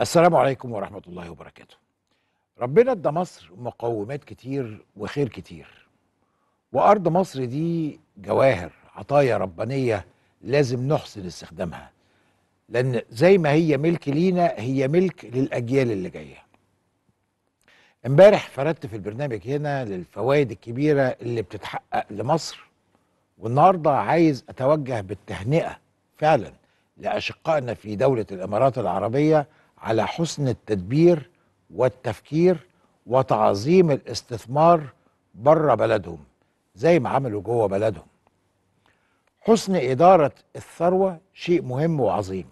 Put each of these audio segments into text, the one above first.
السلام عليكم ورحمة الله وبركاته ربنا ادى مصر مقومات كتير وخير كتير وأرض مصر دي جواهر عطايا ربانية لازم نحسن استخدامها لأن زي ما هي ملك لينا هي ملك للأجيال اللي جاية امبارح فردت في البرنامج هنا للفوائد الكبيرة اللي بتتحقق لمصر والنهاردة عايز أتوجه بالتهنئة فعلا لأشقائنا في دولة الإمارات العربية على حسن التدبير والتفكير وتعظيم الاستثمار بره بلدهم زي ما عملوا جوه بلدهم حسن إدارة الثروة شيء مهم وعظيم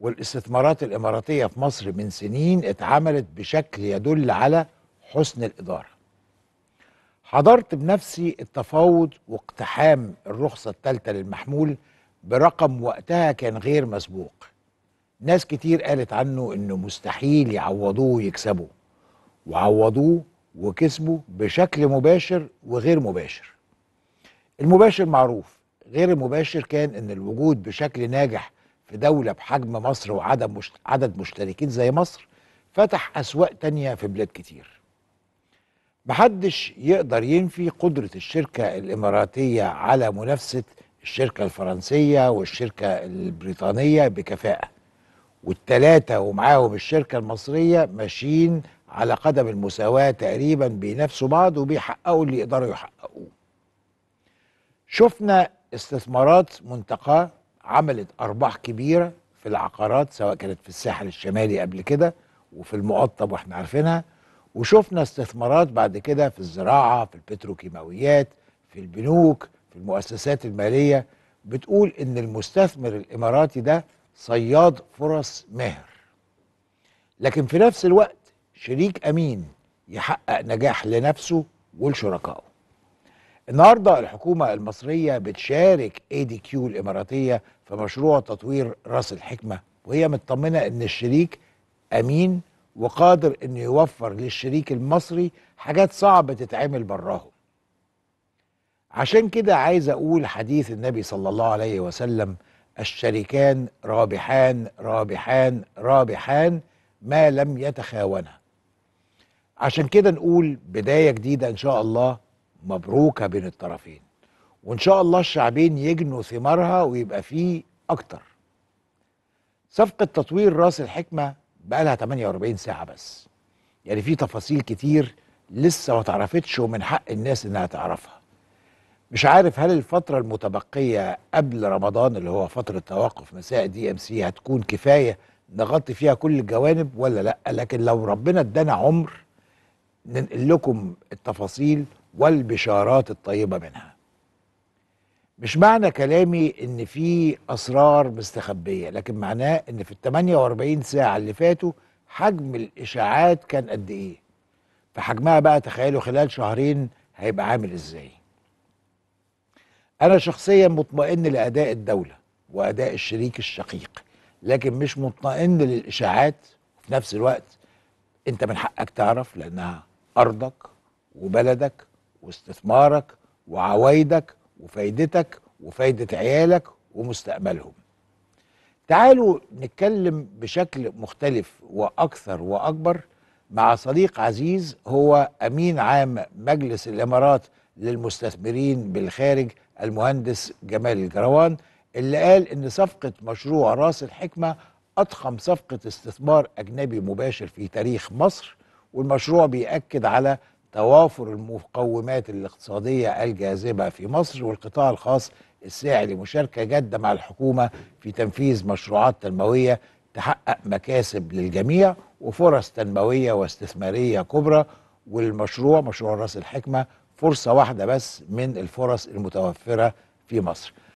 والاستثمارات الإماراتية في مصر من سنين اتعملت بشكل يدل على حسن الإدارة حضرت بنفسي التفاوض واقتحام الرخصة الثالثة للمحمول برقم وقتها كان غير مسبوق ناس كتير قالت عنه انه مستحيل يعوضوه ويكسبوا وعوضوه وكسبوا بشكل مباشر وغير مباشر المباشر معروف غير المباشر كان ان الوجود بشكل ناجح في دولة بحجم مصر وعدم مشت... عدد مشتركين زي مصر فتح أسواق تانية في بلاد كتير محدش يقدر ينفي قدرة الشركة الإماراتية على منافسة الشركة الفرنسية والشركة البريطانية بكفاءة والثلاثة ومعاهم الشركة المصرية ماشيين على قدم المساواة تقريبا بينافسوا بعض وبيحققوا اللي يقدروا يحققوه شفنا استثمارات منتقاه عملت أرباح كبيرة في العقارات سواء كانت في الساحل الشمالي قبل كده وفي المقطب واحنا عارفينها وشفنا استثمارات بعد كده في الزراعة في البتروكيماويات في البنوك في المؤسسات المالية بتقول إن المستثمر الإماراتي ده صياد فرص ماهر لكن في نفس الوقت شريك امين يحقق نجاح لنفسه ولشركائه النهارده الحكومه المصريه بتشارك اي دي كيو الاماراتيه في مشروع تطوير راس الحكمه وهي مطمنه ان الشريك امين وقادر انه يوفر للشريك المصري حاجات صعبه تتعمل براهم عشان كده عايز اقول حديث النبي صلى الله عليه وسلم الشريكان رابحان رابحان رابحان ما لم يتخاونا عشان كده نقول بداية جديدة إن شاء الله مبروكة بين الطرفين وإن شاء الله الشعبين يجنوا ثمارها ويبقى فيه أكتر صفقة تطوير راس الحكمة بقى لها 48 ساعة بس يعني في تفاصيل كتير لسه ما تعرفتش ومن حق الناس إنها تعرفها مش عارف هل الفترة المتبقية قبل رمضان اللي هو فترة توقف مساء دي ام سي هتكون كفاية نغطي فيها كل الجوانب ولا لا لكن لو ربنا ادانا عمر ننقل لكم التفاصيل والبشارات الطيبة منها مش معنى كلامي ان في اسرار مستخبية لكن معناه ان في ال 48 ساعة اللي فاتوا حجم الاشاعات كان قد ايه فحجمها بقى تخيلوا خلال شهرين هيبقى عامل ازاي انا شخصيا مطمئن لاداء الدوله واداء الشريك الشقيق لكن مش مطمئن للاشاعات في نفس الوقت انت من حقك تعرف لانها ارضك وبلدك واستثمارك وعوايدك وفايدتك وفايده عيالك ومستقبلهم تعالوا نتكلم بشكل مختلف واكثر واكبر مع صديق عزيز هو امين عام مجلس الامارات للمستثمرين بالخارج المهندس جمال الجروان اللي قال ان صفقه مشروع راس الحكمه اضخم صفقه استثمار اجنبي مباشر في تاريخ مصر والمشروع بيأكد على توافر المقومات الاقتصاديه الجاذبه في مصر والقطاع الخاص الساعي لمشاركه جاده مع الحكومه في تنفيذ مشروعات تنمويه تحقق مكاسب للجميع وفرص تنمويه واستثماريه كبرى والمشروع مشروع راس الحكمه فرصه واحده بس من الفرص المتوفره في مصر